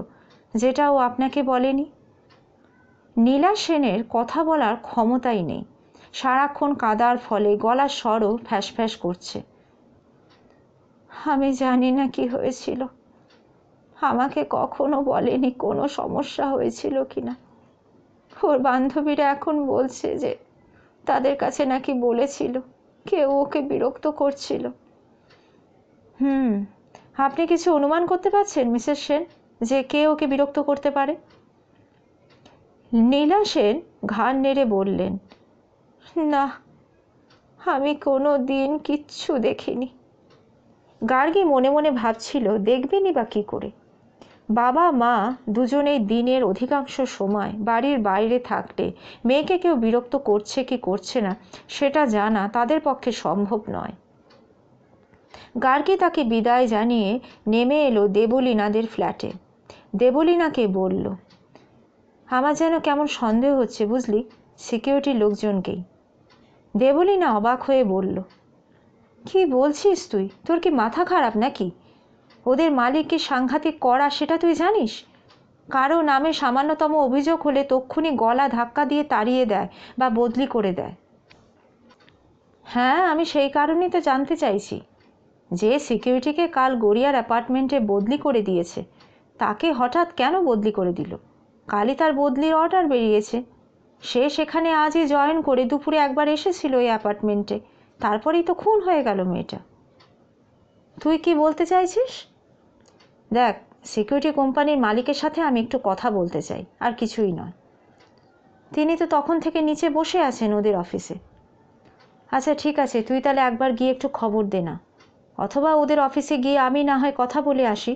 যেটা ও আপনাকে বলেনি নীলা সেনের কথা বলার ক্ষমতাই নেই সারাক্ষণ কাদার ফলে গলার স্বরও ফ্যাঁস করছে আমি জানি না কি হয়েছিল আমাকে কখনো বলেনি কোনো সমস্যা হয়েছিল কি না ওর বান্ধবীরা এখন বলছে যে তাদের কাছে নাকি বলেছিল কেউ ওকে বিরক্ত করছিল হুম আপনি কিছু অনুমান করতে পারছেন মিসেস সেন যে কে ওকে বিরক্ত করতে পারে নীলা সেন ঘাড় নেড়ে বললেন না আমি কোনো দিন কিচ্ছু দেখিনি গার্গী মনে মনে ভাবছিল দেখবেনই বা কী করে বাবা মা দুজনেই দিনের অধিকাংশ সময় বাড়ির বাইরে থাকলে মেয়েকে কেউ বিরক্ত করছে কি করছে না সেটা জানা তাদের পক্ষে সম্ভব নয় গার্কি তাকে বিদায় জানিয়ে নেমে এলো দেবলীনাদের ফ্ল্যাটে দেবলীনাকে বলল আমার যেন কেমন সন্দেহ হচ্ছে বুঝলি সিকিউরিটির লোকজনকেই দেবলীনা অবাক হয়ে বলল কি বলছিস তুই তোর কি মাথা খারাপ নাকি ওদের মালিককে সাংঘাতিক করা সেটা তুই জানিস কারো নামে সামান্যতম অভিযোগ হলে তক্ষুনি গলা ধাক্কা দিয়ে তাড়িয়ে দেয় বা বদলি করে দেয় হ্যাঁ আমি সেই কারণেই তো জানতে চাইছি যে সিকিউরিটিকে কাল গড়িয়ার অ্যাপার্টমেন্টে বদলি করে দিয়েছে তাকে হঠাৎ কেন বদলি করে দিল কালই তার বদলির অর্ডার বেরিয়েছে সে সেখানে আজই জয়েন করে দুপুরে একবার এসেছিল ওই অ্যাপার্টমেন্টে তারপরেই তো খুন হয়ে গেল মেয়েটা তুই কি বলতে চাইছিস দেখ সিকিউরিটি কোম্পানির মালিকের সাথে আমি একটু কথা বলতে চাই আর কিছুই নয় তিনি তো তখন থেকে নিচে বসে আছেন ওদের অফিসে আচ্ছা ঠিক আছে তুই তাহলে একবার গিয়ে একটু খবর দে না অথবা ওদের অফিসে গিয়ে আমি না হয় কথা বলে আসি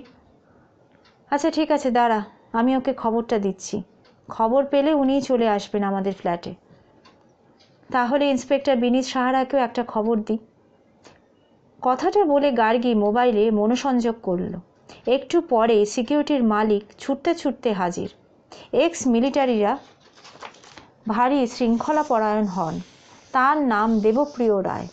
আচ্ছা ঠিক আছে দাঁড়া আমি ওকে খবরটা দিচ্ছি খবর পেলে উনিই চলে আসবেন আমাদের ফ্ল্যাটে তাহলে ইন্সপেক্টর বিনীত সাহারাকেও একটা খবর দিই কথাটা বলে গার্গি মোবাইলে মনোসংযোগ করল একটু পরে সিকিউরিটির মালিক ছুটতে ছুটতে হাজির এক্স মিলিটারিরা ভারী শৃঙ্খলা পরায়ণ হন তার নাম দেবপ্রিয় রায়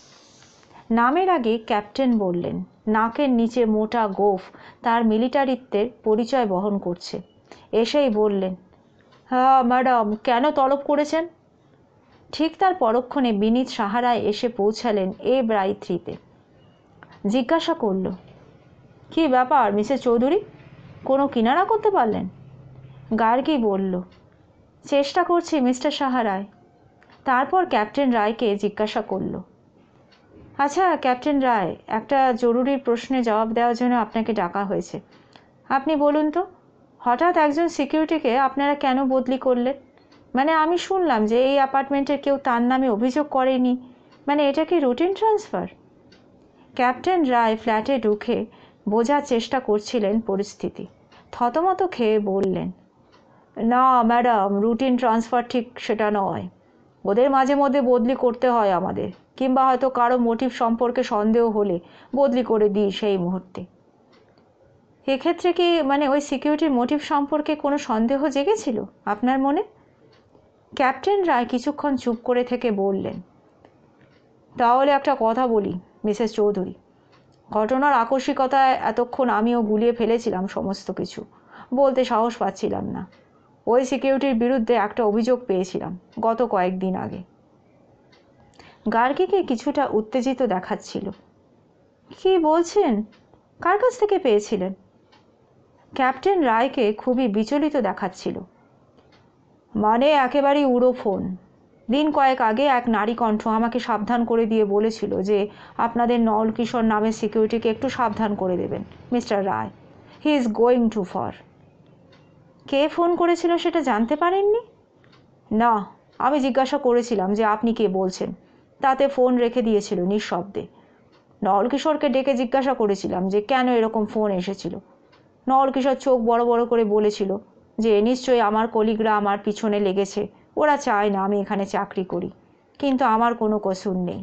নামের আগে ক্যাপ্টেন বললেন নাকের নিচে মোটা গোফ তার মিলিটারিত্বের পরিচয় বহন করছে এসেই বললেন হ্যাঁ ম্যাডাম কেন তলব করেছেন ঠিক তার পরক্ষণে বিনীত সাহারায় এসে পৌঁছালেন এ ব্রাই থ্রিতে জিজ্ঞাসা করল কি ব্যাপার মিসেস চৌধুরী কোনো কিনারা করতে পারলেন গার্গি বলল চেষ্টা করছি মিস্টার সাহারায় তারপর ক্যাপ্টেন রায়কে জিজ্ঞাসা করলো আচ্ছা ক্যাপ্টেন রায় একটা জরুরি প্রশ্নে জবাব দেওয়ার জন্য আপনাকে ডাকা হয়েছে আপনি বলুন তো হঠাৎ একজন সিকিউরিটিকে আপনারা কেন বদলি করলেন মানে আমি শুনলাম যে এই অ্যাপার্টমেন্টের কেউ তার নামে অভিযোগ করেনি মানে এটা কি রুটিন ট্রান্সফার ক্যাপ্টেন রায় ফ্ল্যাটে ঢুকে বোঝার চেষ্টা করছিলেন পরিস্থিতি থতমত খেয়ে বললেন না ম্যাডাম রুটিন ট্রান্সফার ঠিক সেটা নয় ওদের মাঝে মধ্যে বদলি করতে হয় আমাদের কিংবা হয়তো কারো মোটিভ সম্পর্কে সন্দেহ হলে বদলি করে দিই সেই মুহূর্তে এক্ষেত্রে কি মানে ওই সিকিউরিটির মোটিভ সম্পর্কে কোনো সন্দেহ জেগেছিল আপনার মনে ক্যাপ্টেন রায় কিছুক্ষণ চুপ করে থেকে বললেন তাহলে একটা কথা বলি মিসেস চৌধুরী ঘটনার আকস্মিকতায় এতক্ষণ আমিও গুলিয়ে ফেলেছিলাম সমস্ত কিছু বলতে সাহস পাচ্ছিলাম না ওই সিকিউরিটির বিরুদ্ধে একটা অভিযোগ পেয়েছিলাম গত কয়েকদিন আগে গার্গিকে কিছুটা উত্তেজিত দেখাচ্ছিল কি বলছেন কার কাছ থেকে পেয়েছিলেন ক্যাপ্টেন রায়কে খুবই বিচলিত দেখাচ্ছিল মানে একেবারেই উড়ো ফোন দিন কয়েক আগে এক নারী কণ্ঠ আমাকে সাবধান করে দিয়ে বলেছিল যে আপনাদের নল কিশোর নামের সিকিউরিটিকে একটু সাবধান করে দেবেন Mister Roy he is going to for কে ফোন করেছিল সেটা জানতে পারেননি না আমি জিজ্ঞাসা করেছিলাম যে আপনি কে বলছেন তাতে ফোন রেখে দিয়েছিল নিঃশব্দে নলকিশোরকে ডেকে জিজ্ঞাসা করেছিলাম যে কেন এরকম ফোন এসেছিল নলকিশোর চোখ বড় বড় করে বলেছিল যে নিশ্চয়ই আমার কলিগরা আমার পিছনে লেগেছে ওরা চায় না আমি এখানে চাকরি করি কিন্তু আমার কোনো কসুর নেই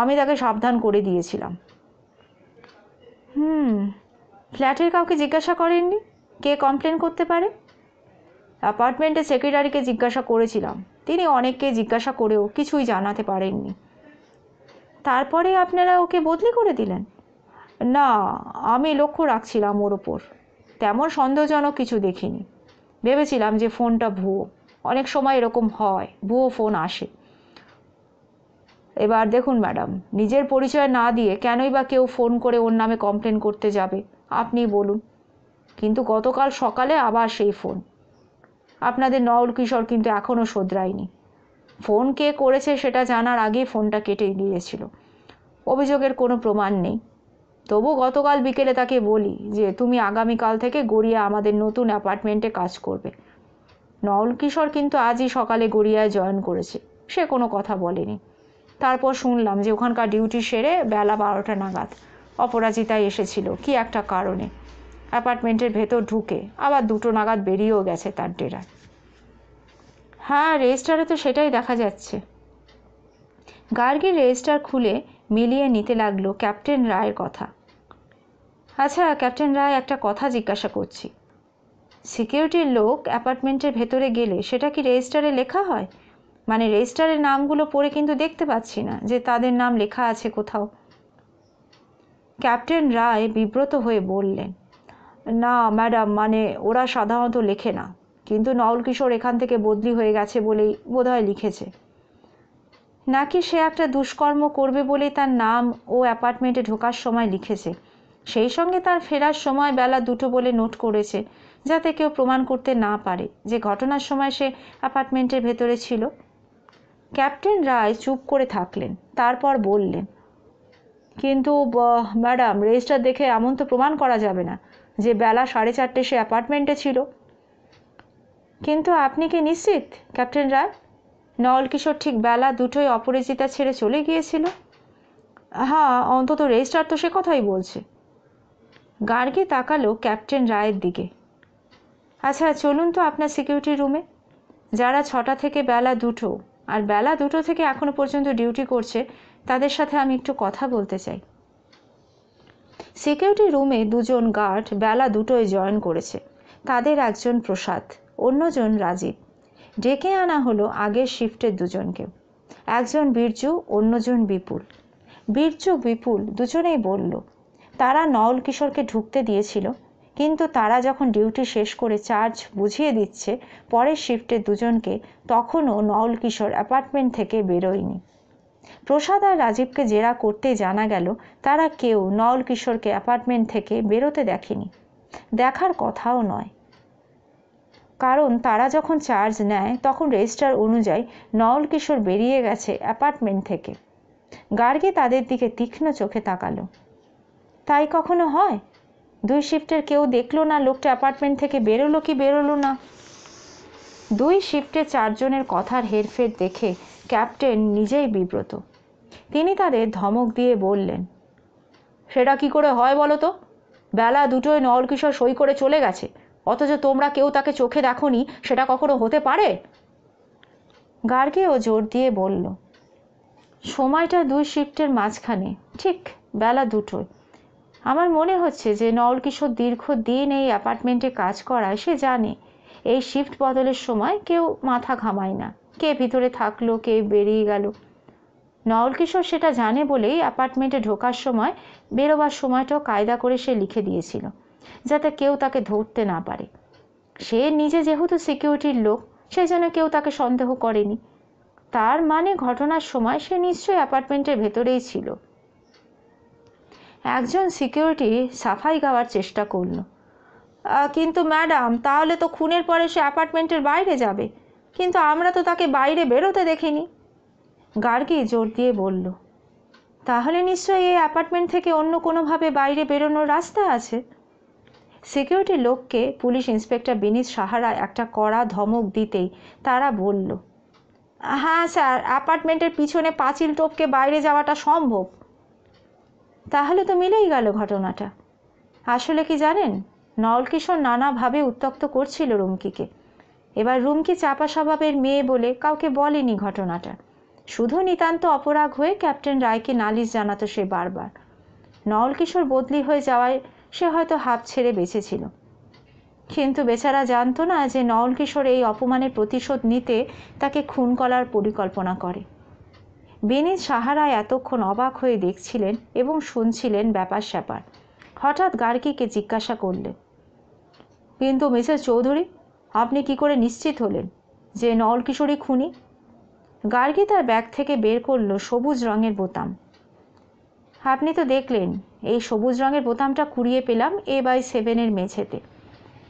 আমি তাকে সাবধান করে দিয়েছিলাম হুম ফ্ল্যাটের কাউকে জিজ্ঞাসা করেননি কে কমপ্লেন করতে পারে অ্যাপার্টমেন্টের সেক্রেটারিকে জিজ্ঞাসা করেছিলাম তিনি অনেককে জিজ্ঞাসা করেও কিছুই জানাতে পারেননি তারপরে আপনারা ওকে বদলি করে দিলেন না আমি লক্ষ্য রাখছিলাম ওর ওপর তেমন সন্দেহজনক কিছু দেখিনি ভেবেছিলাম যে ফোনটা ভুয়ো অনেক সময় এরকম হয় ভুয়ো ফোন আসে এবার দেখুন ম্যাডাম নিজের পরিচয় না দিয়ে কেনই বা কেউ ফোন করে ওর নামে কমপ্লেন করতে যাবে আপনি বলুন কিন্তু গতকাল সকালে আবার সেই ফোন আপনাদের নওল কিশোর কিন্তু এখনও শোধরায়নি ফোন কে করেছে সেটা জানার আগেই ফোনটা কেটে দিয়েছিল অভিযোগের কোনো প্রমাণ নেই তবু গতকাল বিকেলে তাকে বলি যে তুমি আগামীকাল থেকে গড়িয়া আমাদের নতুন অ্যাপার্টমেন্টে কাজ করবে নওল কিশোর কিন্তু আজই সকালে গড়িয়ায় জয়েন করেছে সে কোনো কথা বলেনি তারপর শুনলাম যে ওখানকার ডিউটি সেরে বেলা বারোটা নাগাদ অপরাজিতায় এসেছিল কি একটা কারণে অ্যাপার্টমেন্টের ভেতর ঢুকে আবার দুটো নাগাদ বেরিয়েও গেছে তার ডেরা হ্যাঁ রেজিস্টারে তো সেটাই দেখা যাচ্ছে গার্গির রেজিস্টার খুলে মিলিয়ে নিতে লাগলো ক্যাপ্টেন রায়ের কথা আচ্ছা ক্যাপ্টেন রায় একটা কথা জিজ্ঞাসা করছি সিকিউরিটির লোক অ্যাপার্টমেন্টের ভেতরে গেলে সেটা কি রেজিস্টারে লেখা হয় মানে রেজিস্টারের নামগুলো পড়ে কিন্তু দেখতে পাচ্ছি না যে তাদের নাম লেখা আছে কোথাও ক্যাপ্টেন রায় বিব্রত হয়ে বললেন না ম্যাডাম মানে ওরা সাধারণত লেখে না কিন্তু নওল কিশোর এখান থেকে বদলি হয়ে গেছে বলেই বোধহয় লিখেছে নাকি সে একটা দুষ্কর্ম করবে বলেই তার নাম ও অ্যাপার্টমেন্টে ঢোকার সময় লিখেছে সেই সঙ্গে তার ফেরার সময় বেলা দুটো বলে নোট করেছে যাতে কেউ প্রমাণ করতে না পারে যে ঘটনার সময় সে অ্যাপার্টমেন্টের ভেতরে ছিল ক্যাপ্টেন রায় চুপ করে থাকলেন তারপর বললেন কিন্তু ম্যাডাম রেজিস্টার দেখে এমন তো প্রমাণ করা যাবে না যে বেলা সাড়ে চারটে সে অ্যাপার্টমেন্টে ছিল কিন্তু আপনি কি নিশ্চিত ক্যাপ্টেন রায় নল কিশোর ঠিক বেলা দুটোই অপরিচিতা ছেড়ে চলে গিয়েছিল হ্যাঁ অন্তত রেজিস্টার তো সে কথাই বলছে গার্গে তাকালো ক্যাপ্টেন রায়ের দিকে আচ্ছা চলুন তো আপনার সিকিউরিটি রুমে যারা ছটা থেকে বেলা দুটো আর বেলা দুটো থেকে এখনও পর্যন্ত ডিউটি করছে তাদের সাথে আমি একটু কথা বলতে চাই সিকিউরিটি রুমে দুজন গার্ড বেলা দুটোয় জয়েন করেছে তাদের একজন প্রসাদ অন্যজন রাজীব ডেকে আনা হলো আগের শিফটের দুজনকে একজন বীর্যু অন্যজন বিপুল বীর্যু বিপুল দুজনেই বলল তারা নওল কিশোরকে ঢুকতে দিয়েছিল কিন্তু তারা যখন ডিউটি শেষ করে চার্জ বুঝিয়ে দিচ্ছে পরের শিফটে দুজনকে তখনও নওল কিশোর অ্যাপার্টমেন্ট থেকে বেরোয়নি প্রসাদ আর রাজীবকে জেরা করতে জানা গেল তারা কেউ নল কিশোরকে অ্যাপার্টমেন্ট থেকে বেরোতে দেখেনি দেখার কথাও নয় কারণ তারা যখন চার্জ নেয় তখন রেজিস্টার অনুযায়ী নল কিশোর বেরিয়ে গেছে অ্যাপার্টমেন্ট থেকে গার্গে তাদের দিকে তীক্ষ্ণ চোখে তাকালো তাই কখনো হয় দুই শিফটের কেউ দেখলো না লোকটা অ্যাপার্টমেন্ট থেকে বেরোলো কি বেরোলো না দুই শিফটে চারজনের কথার হেরফের দেখে ক্যাপ্টেন নিজেই বিব্রত তিনি তাদের ধমক দিয়ে বললেন সেটা কি করে হয় বলো তো বেলা দুটোয় নলকিশোর সই করে চলে গেছে অথচ তোমরা কেউ তাকে চোখে দেখোনি সেটা কখনো হতে পারে গার্গেও জোর দিয়ে বলল সময়টা দুই শিফটের মাঝখানে ঠিক বেলা দুটোয় আমার মনে হচ্ছে যে নলকিশোর দীর্ঘ দিন এই অ্যাপার্টমেন্টে কাজ করায় সে জানে এই শিফট বদলের সময় কেউ মাথা ঘামায় না কে ভিতরে থাকলো কে বেরিয়ে গেল কিশোর সেটা জানে বলেই অ্যাপার্টমেন্টে ঢোকার সময় বেরোবার সময়টাও কায়দা করে সে লিখে দিয়েছিল যাতে কেউ তাকে ধরতে না পারে সে নিজে যেহেতু সিকিউরিটির লোক সেই জন্য কেউ তাকে সন্দেহ করেনি তার মানে ঘটনার সময় সে নিশ্চয়ই অ্যাপার্টমেন্টের ভেতরেই ছিল একজন সিকিউরিটি সাফাই গাওয়ার চেষ্টা করল কিন্তু ম্যাডাম তাহলে তো খুনের পরে সে অ্যাপার্টমেন্টের বাইরে যাবে কিন্তু আমরা তো তাকে বাইরে বেরোতে দেখিনি গার্গি জোর দিয়ে বলল তাহলে নিশ্চয়ই এই অ্যাপার্টমেন্ট থেকে অন্য কোনোভাবে বাইরে বেরোনোর রাস্তা আছে সিকিউরিটি লোককে পুলিশ ইন্সপেক্টর বিনিস সাহারা একটা কড়া ধমক দিতেই তারা বলল হ্যাঁ স্যার অ্যাপার্টমেন্টের পিছনে পাঁচিল টোপকে বাইরে যাওয়াটা সম্ভব তাহলে তো মিলেই গেল ঘটনাটা আসলে কি জানেন নলকিশোর নানাভাবে উত্তক্ত করছিল রুমকিকে এবার রুমকি চাপা স্বভাবের মেয়ে বলে কাউকে বলেনি ঘটনাটা শুধু নিতান্ত অপরাগ হয়ে ক্যাপ্টেন রায়কে নালিশ জানাতো সে বারবার নলকিশোর বদলি হয়ে যাওয়ায় সে হয়তো হাফ ছেড়ে বেঁচেছিল কিন্তু বেচারা জানতো না যে নওল কিশোর এই অপমানের প্রতিশোধ নিতে তাকে খুন করার পরিকল্পনা করে বেনি সাহারায় এতক্ষণ অবাক হয়ে দেখছিলেন এবং শুনছিলেন ব্যাপার স্যাপার হঠাৎ গার্গীকে জিজ্ঞাসা করলেন কিন্তু মিসেস চৌধুরী আপনি কি করে নিশ্চিত হলেন যে নওল কিশোরী খুনি গার্গী তার ব্যাগ থেকে বের করলো সবুজ রঙের বোতাম আপনি তো দেখলেন এই সবুজ রঙের বোতামটা কুড়িয়ে পেলাম এ বাই সেভেনের মেঝেতে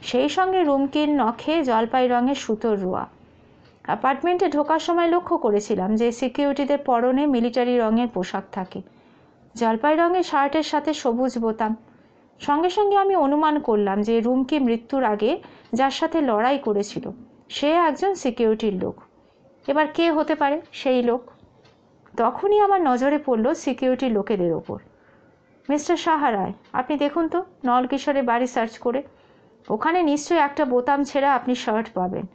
সেই সঙ্গে রুমকির নখে জলপাই রঙের সুতোর রুয়া অ্যাপার্টমেন্টে ঢোকার সময় লক্ষ্য করেছিলাম যে সিকিউরিটিদের পরনে মিলিটারি রঙের পোশাক থাকে জলপাই রঙের শার্টের সাথে সবুজ বোতাম সঙ্গে সঙ্গে আমি অনুমান করলাম যে রুমকি মৃত্যুর আগে যার সাথে লড়াই করেছিল সে একজন সিকিউরিটির লোক এবার কে হতে পারে সেই লোক তখনই আমার নজরে পড়ল সিকিউরিটি লোকেদের ওপর মিস্টার সাহারায় আপনি দেখুন তো নলকিশোরের বাড়ি সার্চ করে ওখানে নিশ্চয়ই একটা বোতাম ছেঁড়া আপনি শার্ট পাবেন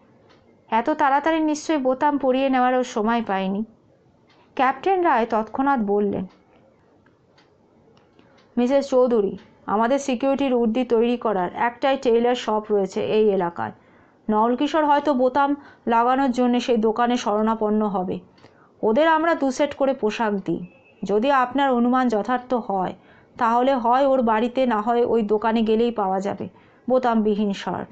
এত তাড়াতাড়ি নিশ্চয়ই বোতাম পরিয়ে নেওয়ারও সময় পায়নি ক্যাপ্টেন রায় তৎক্ষণাৎ বললেন মিসেস চৌধুরী আমাদের সিকিউরিটির উর্দি তৈরি করার একটাই টেইলার শপ রয়েছে এই এলাকায় নবলকিশোর হয়তো বোতাম লাগানোর জন্য সেই দোকানে শরণাপন্ন হবে ওদের আমরা দু সেট করে পোশাক দিই যদি আপনার অনুমান যথার্থ হয় তাহলে হয় ওর বাড়িতে না হয় ওই দোকানে গেলেই পাওয়া যাবে বোতামবিহীন শার্ট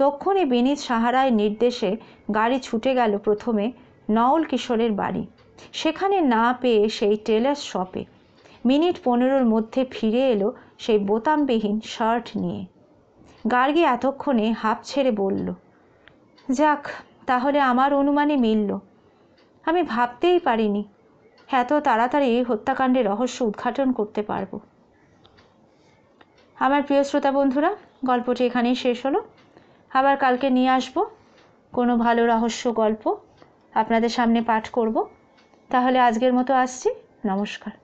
তক্ষণই বিনীত সাহারায় নির্দেশে গাড়ি ছুটে গেল প্রথমে নওল কিশোরের বাড়ি সেখানে না পেয়ে সেই টেলার শপে মিনিট পনেরোর মধ্যে ফিরে এলো সেই বোতামবিহীন শার্ট নিয়ে গার্গী এতক্ষণে হাঁপ ছেড়ে বলল যাক তাহলে আমার অনুমানে মিলল আমি ভাবতেই পারিনি এত তাড়াতাড়ি হত্যাকাণ্ডের রহস্য উদ্ঘাটন করতে পারবো আমার প্রিয় শ্রোতা বন্ধুরা গল্পটি এখানেই শেষ হলো আবার কালকে নিয়ে আসব কোনো ভালো রহস্য গল্প আপনাদের সামনে পাঠ করব তাহলে আজকের মতো আসছি নমস্কার